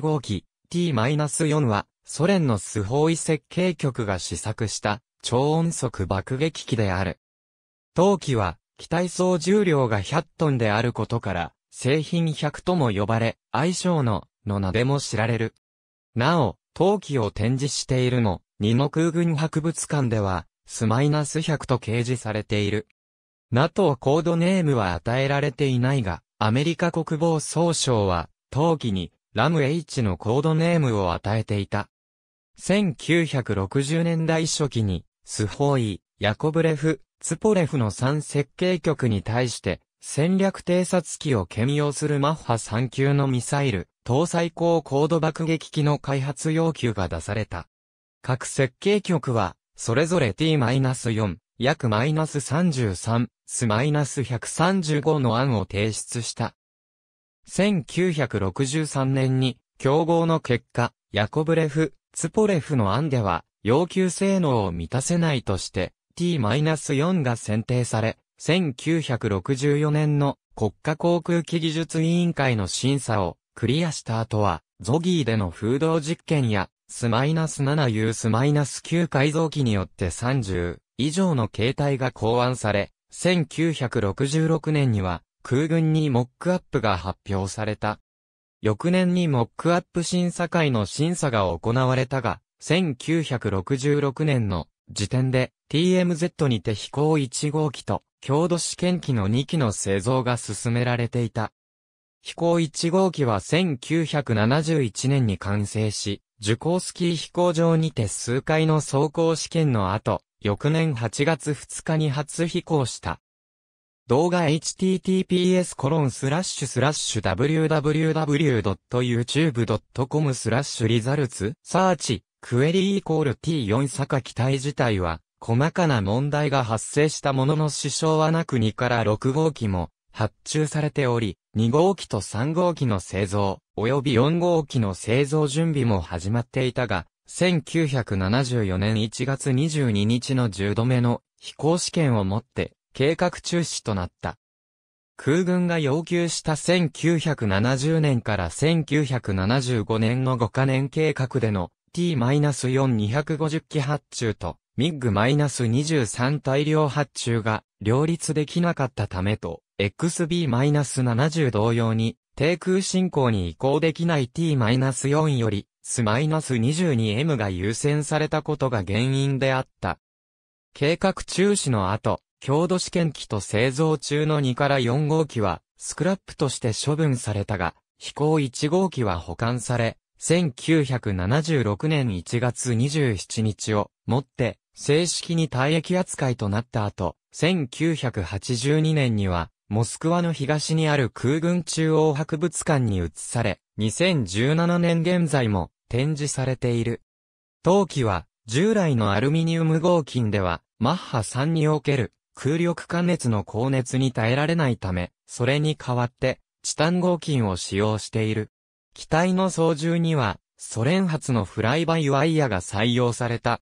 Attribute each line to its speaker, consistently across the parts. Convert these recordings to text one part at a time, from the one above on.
Speaker 1: 号機 T-4 は、ソ連のスホーイ設計局が試作した超音速爆撃機である。当機は、機体総重量が100トンであることから、製品100とも呼ばれ、愛称の、の名でも知られる。なお、陶器を展示しているの、二の空軍博物館では、ス100と掲示されている。NATO コードネームは与えられていないが、アメリカ国防総省は、陶器に、ラム H のコードネームを与えていた。1960年代初期に、スホーイ、ヤコブレフ、ツポレフの3設計局に対して、戦略偵察機を兼用するマッハ3級のミサイル、搭載高高度爆撃機の開発要求が出された。各設計局は、それぞれ T-4、約 -33、S-135 の案を提出した。1963年に、競合の結果、ヤコブレフ、ツポレフの案では、要求性能を満たせないとして、T-4 が選定され、1964年の国家航空機技術委員会の審査をクリアした後は、ゾギーでの風洞実験や、S-7U S-9 改造機によって30以上の形態が考案され、1966年には空軍にモックアップが発表された。翌年にモックアップ審査会の審査が行われたが、1966年の時点で TMZ にて飛行1号機と郷土試験機の2機の製造が進められていた。飛行1号機は1971年に完成し、受講スキー飛行場にて数回の走行試験の後、翌年8月2日に初飛行した。動画 https コロンスラッシュスラッシュ www.youtube.com スラッシュリザルツサーチクエリイコール t4 坂機体自体は細かな問題が発生したものの支障はなく2から6号機も発注されており、2号機と3号機の製造、及び4号機の製造準備も始まっていたが、1974年1月22日の10度目の飛行試験をもって計画中止となった。空軍が要求した1970年から1975年の5カ年計画での T-4250 機発注とミッグ -23 大量発注が両立できなかったためと XB-70 同様に低空進行に移行できない T-4 より S-22M が優先されたことが原因であった。計画中止の後、強度試験機と製造中の2から4号機は、スクラップとして処分されたが、飛行1号機は保管され、1976年1月27日をもって正式に退役扱いとなった後、1982年にはモスクワの東にある空軍中央博物館に移され、2017年現在も展示されている。当機は従来のアルミニウム合金ではマッハ3における空力加熱の高熱に耐えられないため、それに代わって、チタン合金を使用している。機体の操縦には、ソ連発のフライバイワイヤが採用された。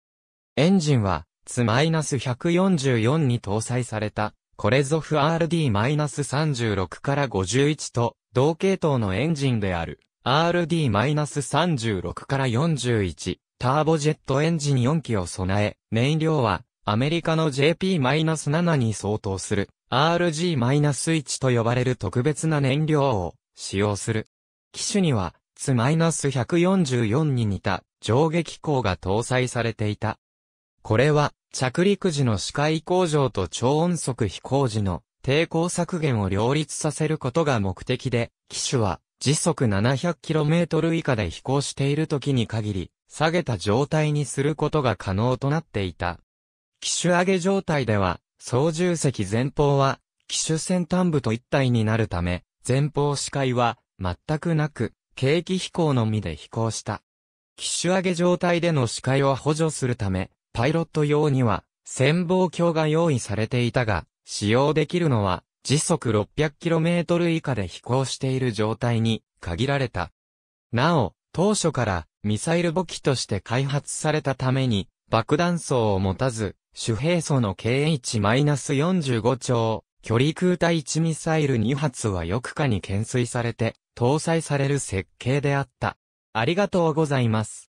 Speaker 1: エンジンは、ツ -144 に搭載された、コレゾフ RD-36 から51と、同系統のエンジンである、RD-36 から41、ターボジェットエンジン4機を備え、燃料は、アメリカの JP-7 に相当する RG-1 と呼ばれる特別な燃料を使用する。機種には、TS-144 に似た上下機構が搭載されていた。これは、着陸時の視界向上と超音速飛行時の抵抗削減を両立させることが目的で、機種は時速 700km 以下で飛行している時に限り、下げた状態にすることが可能となっていた。機種上げ状態では、操縦席前方は、機種先端部と一体になるため、前方視界は、全くなく、景気飛行のみで飛行した。機種上げ状態での視界を補助するため、パイロット用には、潜望鏡が用意されていたが、使用できるのは、時速 600km 以下で飛行している状態に限られた。なお、当初からミサイル母機として開発されたために、爆弾層を持たず、主兵装の KH-45 兆、距離空対1ミサイル2発は翼下に懸垂されて、搭載される設計であった。ありがとうございます。